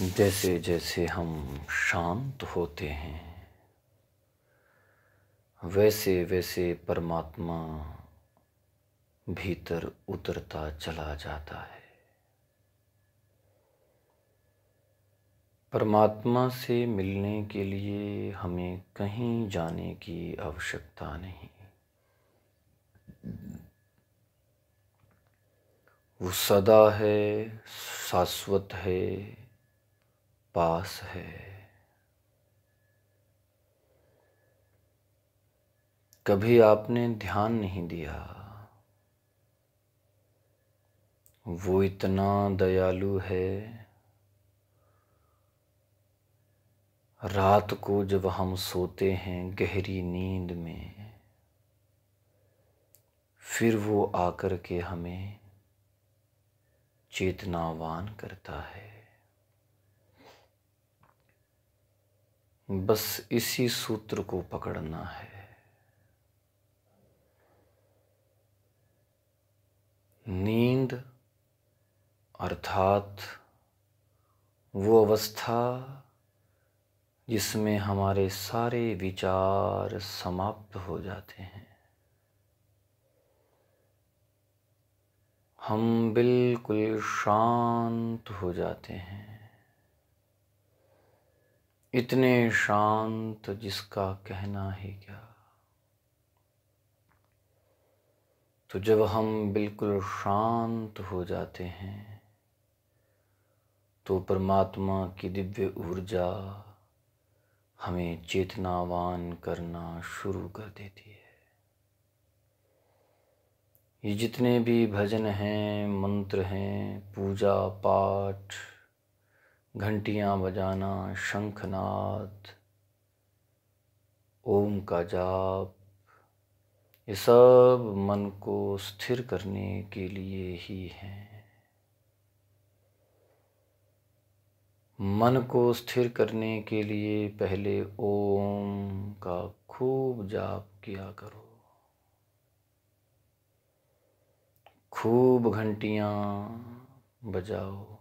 जैसे जैसे हम शांत होते हैं वैसे वैसे परमात्मा भीतर उतरता चला जाता है परमात्मा से मिलने के लिए हमें कहीं जाने की आवश्यकता नहीं वो सदा है शाश्वत है पास है कभी आपने ध्यान नहीं दिया वो इतना दयालु है रात को जब हम सोते हैं गहरी नींद में फिर वो आकर के हमें चेतनावान करता है बस इसी सूत्र को पकड़ना है नींद अर्थात वो अवस्था जिसमें हमारे सारे विचार समाप्त हो जाते हैं हम बिल्कुल शांत हो जाते हैं इतने शांत जिसका कहना ही क्या तो जब हम बिल्कुल शांत हो जाते हैं तो परमात्मा की दिव्य ऊर्जा हमें चेतनावान करना शुरू कर देती है ये जितने भी भजन हैं मंत्र हैं पूजा पाठ घंटियां बजाना शंखनाद ओम का जाप ये सब मन को स्थिर करने के लिए ही हैं मन को स्थिर करने के लिए पहले ओम का खूब जाप किया करो खूब घंटियां बजाओ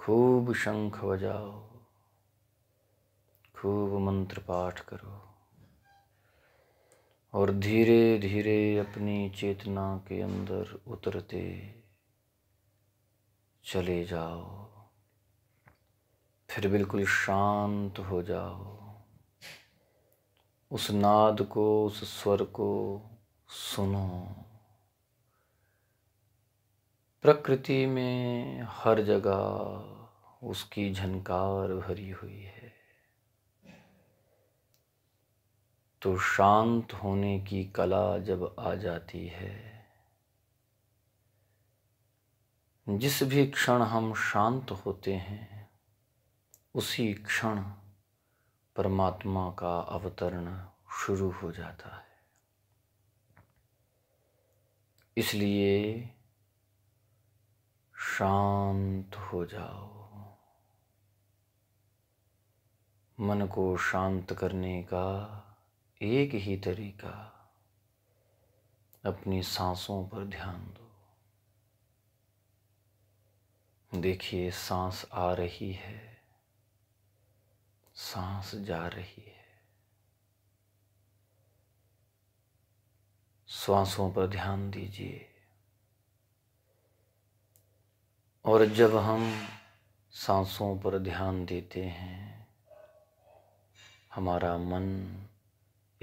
खूब शंख बजाओ खूब मंत्र पाठ करो और धीरे धीरे अपनी चेतना के अंदर उतरते चले जाओ फिर बिल्कुल शांत हो जाओ उस नाद को उस स्वर को सुनो प्रकृति में हर जगह उसकी झनकार भरी हुई है तो शांत होने की कला जब आ जाती है जिस भी क्षण हम शांत होते हैं उसी क्षण परमात्मा का अवतरण शुरू हो जाता है इसलिए शांत हो जाओ मन को शांत करने का एक ही तरीका अपनी सांसों पर ध्यान दो देखिए सांस आ रही है सांस जा रही है श्वासों पर ध्यान दीजिए और जब हम सांसों पर ध्यान देते हैं हमारा मन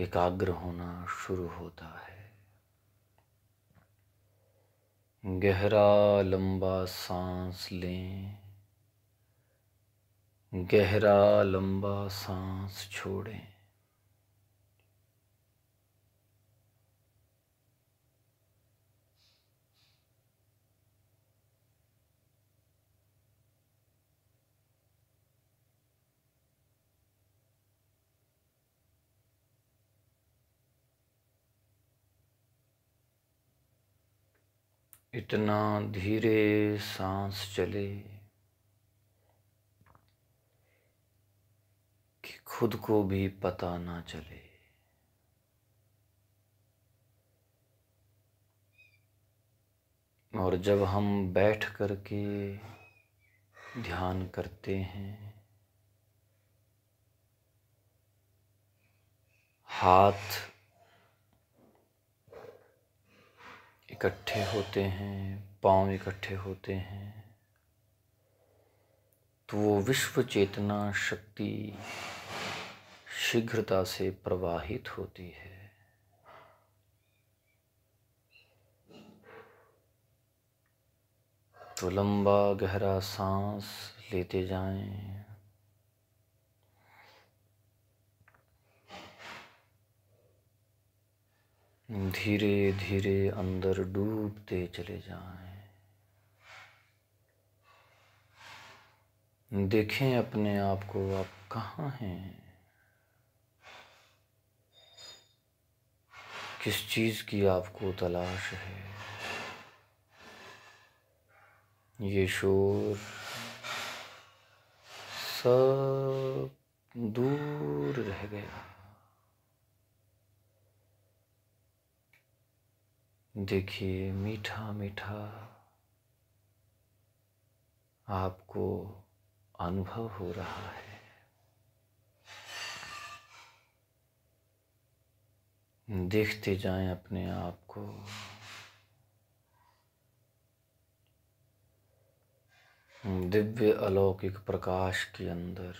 एकाग्र होना शुरू होता है गहरा लंबा सांस लें गहरा लंबा सांस छोड़ें जितना धीरे सांस चले कि खुद को भी पता ना चले और जब हम बैठ कर के ध्यान करते हैं हाथ इकट्ठे होते हैं पांव इकट्ठे होते हैं तो वो विश्व चेतना शक्ति शीघ्रता से प्रवाहित होती है तो लंबा गहरा सांस लेते जाएं धीरे धीरे अंदर डूबते चले जाएं देखें अपने आप को आप कहाँ हैं किस चीज़ की आपको तलाश है ये शोर सब दूर रह गया देखिए मीठा मीठा आपको अनुभव हो रहा है देखते जाएं अपने आप को दिव्य अलौकिक प्रकाश के अंदर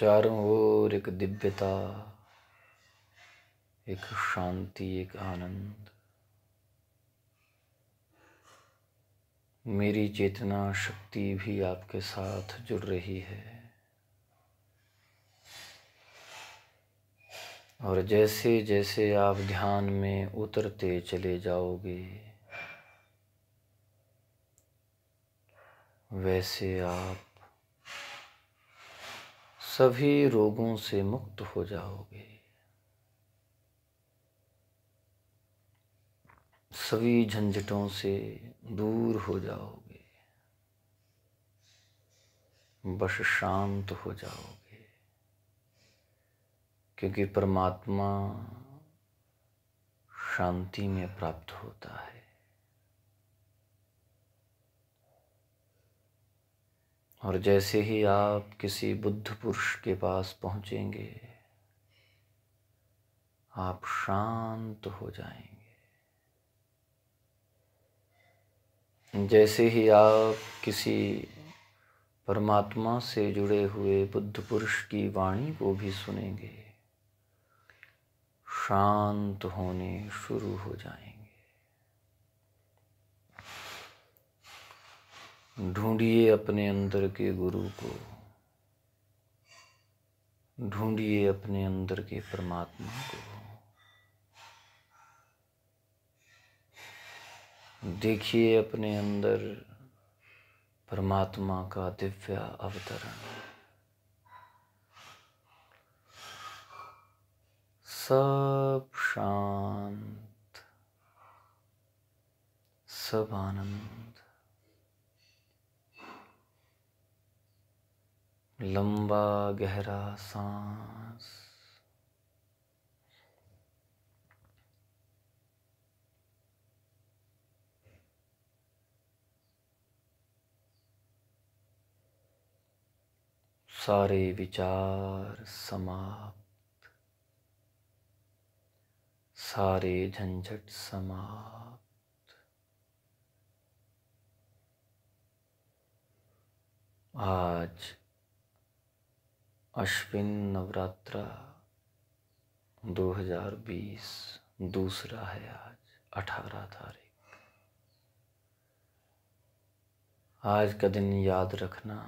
चारों ओर एक दिव्यता एक शांति एक आनंद मेरी चेतना शक्ति भी आपके साथ जुड़ रही है और जैसे जैसे आप ध्यान में उतरते चले जाओगे वैसे आप सभी रोगों से मुक्त हो जाओगे सभी झंझटों से दूर हो जाओगे बस शांत हो जाओगे क्योंकि परमात्मा शांति में प्राप्त होता है और जैसे ही आप किसी बुद्ध पुरुष के पास पहुंचेंगे आप शांत हो जाएंगे जैसे ही आप किसी परमात्मा से जुड़े हुए बुद्ध पुरुष की वाणी को भी सुनेंगे शांत होने शुरू हो जाएंगे ढूंढिए अपने अंदर के गुरु को ढूंढिए अपने अंदर के परमात्मा को देखिए अपने अंदर परमात्मा का दिव्य अवतरण सब शांत सब आनंद लंबा गहरा सांस सारे विचार समाप्त सारे झंझट समाप्त आज अश्विन नवरात्रा 2020 दूसरा है आज 18 तारीख आज का दिन याद रखना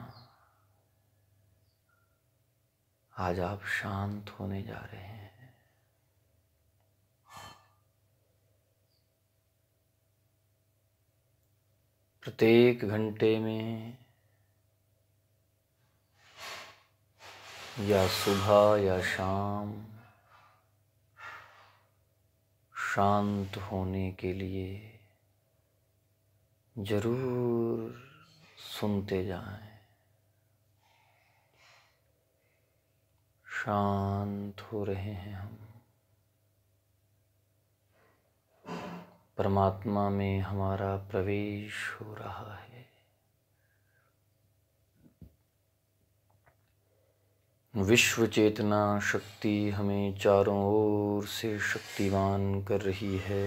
आज आप शांत होने जा रहे हैं प्रत्येक घंटे में या सुबह या शाम शांत होने के लिए ज़रूर सुनते जाएं शांत हो रहे हैं हम परमात्मा में हमारा प्रवेश हो रहा है विश्व चेतना शक्ति हमें चारों ओर से शक्तिवान कर रही है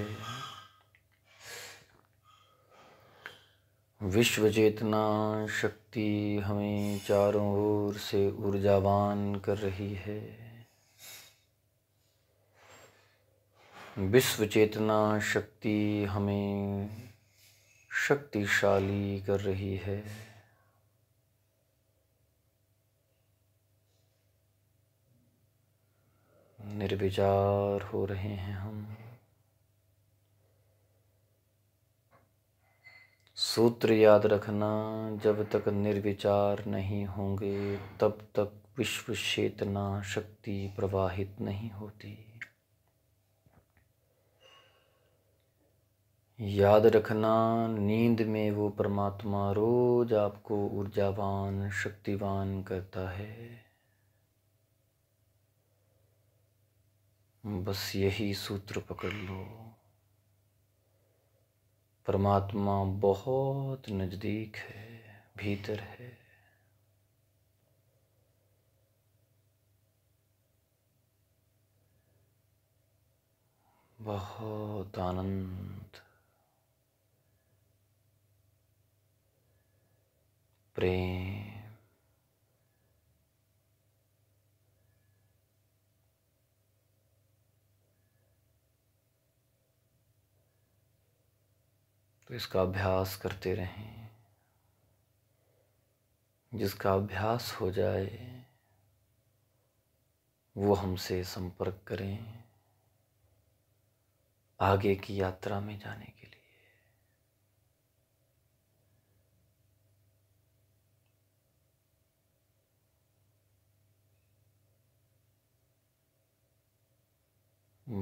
विश्व चेतना शक्ति हमें चारों ओर से ऊर्जावान कर रही है विश्व चेतना शक्ति हमें शक्तिशाली कर रही है निर्विचार हो रहे हैं हम सूत्र याद रखना जब तक निर्विचार नहीं होंगे तब तक विश्व चेतना शक्ति प्रवाहित नहीं होती याद रखना नींद में वो परमात्मा रोज आपको ऊर्जावान शक्तिवान करता है बस यही सूत्र पकड़ लो परमात्मा बहुत नज़दीक है भीतर है बहुत आनंद प्रेम तो इसका अभ्यास करते रहें जिसका अभ्यास हो जाए वो हमसे संपर्क करें आगे की यात्रा में जाने के लिए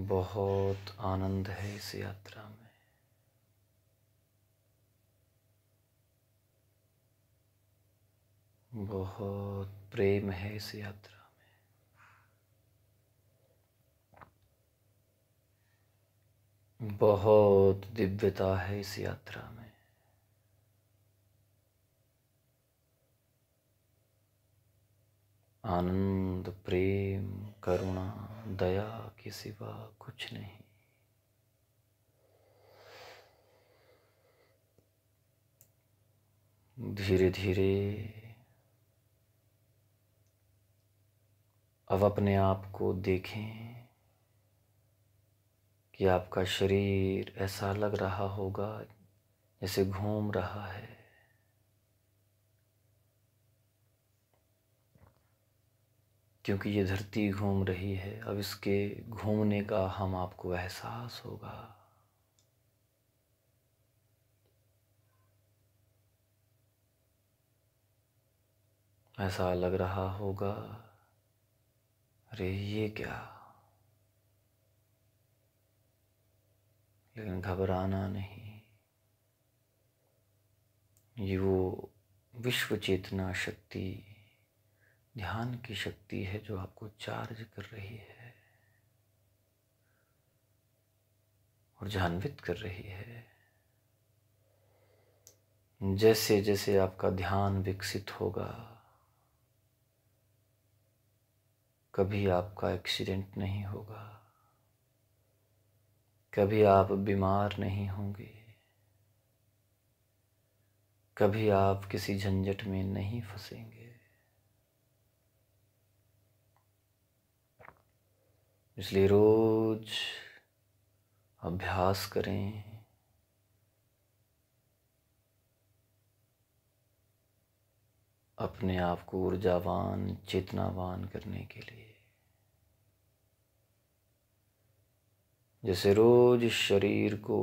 बहुत आनंद है इस यात्रा में बहुत प्रेम है इस यात्रा में बहुत दिव्यता है इस यात्रा में आनंद प्रेम करुणा दया के सिवा कुछ नहीं धीरे धीरे अब अपने आप को देखें कि आपका शरीर ऐसा लग रहा होगा जैसे घूम रहा है क्योंकि ये धरती घूम रही है अब इसके घूमने का हम आपको एहसास होगा ऐसा लग रहा होगा अरे ये क्या लेकिन घबराना नहीं ये वो विश्व चेतना शक्ति ध्यान की शक्ति है जो आपको चार्ज कर रही है और जानवित कर रही है जैसे जैसे आपका ध्यान विकसित होगा कभी आपका एक्सीडेंट नहीं होगा कभी आप बीमार नहीं होंगे कभी आप किसी झंझट में नहीं फंसेंगे इसलिए रोज अभ्यास करें अपने आप को ऊर्जावान चेतनावान करने के लिए जैसे रोज शरीर को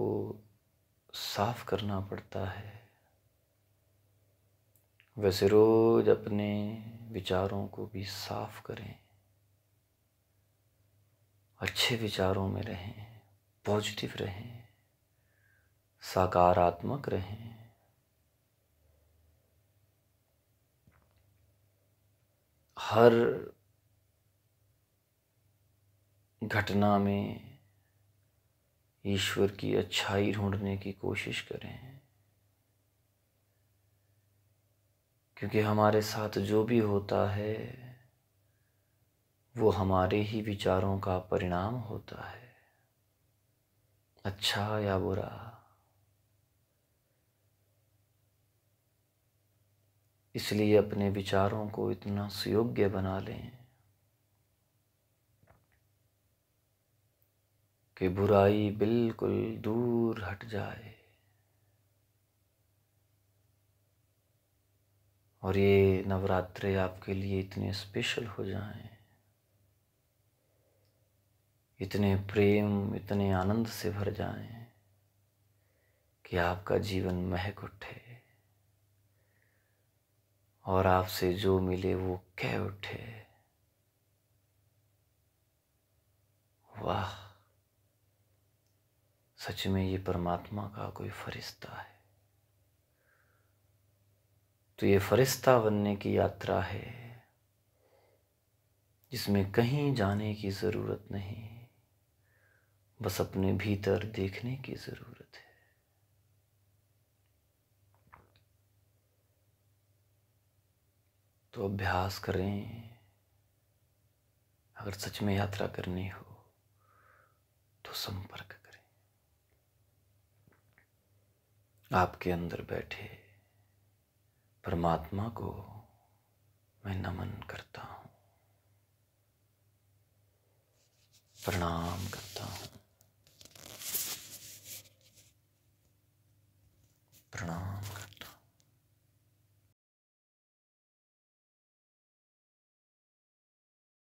साफ करना पड़ता है वैसे रोज अपने विचारों को भी साफ करें अच्छे विचारों में रहें पॉजिटिव रहें सकारात्मक रहें हर घटना में ईश्वर की अच्छाई ढूंढने की कोशिश करें क्योंकि हमारे साथ जो भी होता है वो हमारे ही विचारों का परिणाम होता है अच्छा या बुरा इसलिए अपने विचारों को इतना सुयोग्य बना लें कि बुराई बिल्कुल दूर हट जाए और ये नवरात्रे आपके लिए इतने स्पेशल हो जाएं इतने प्रेम इतने आनंद से भर जाएं कि आपका जीवन महक उठे और आपसे जो मिले वो कह उठे वाह सच में ये परमात्मा का कोई फरिश्ता है तो ये फरिश्ता बनने की यात्रा है जिसमें कहीं जाने की ज़रूरत नहीं बस अपने भीतर देखने की ज़रूरत तो अभ्यास करें अगर सच में यात्रा करनी हो तो संपर्क करें आपके अंदर बैठे परमात्मा को मैं नमन करता हूँ प्रणाम करता हूँ प्रणाम करता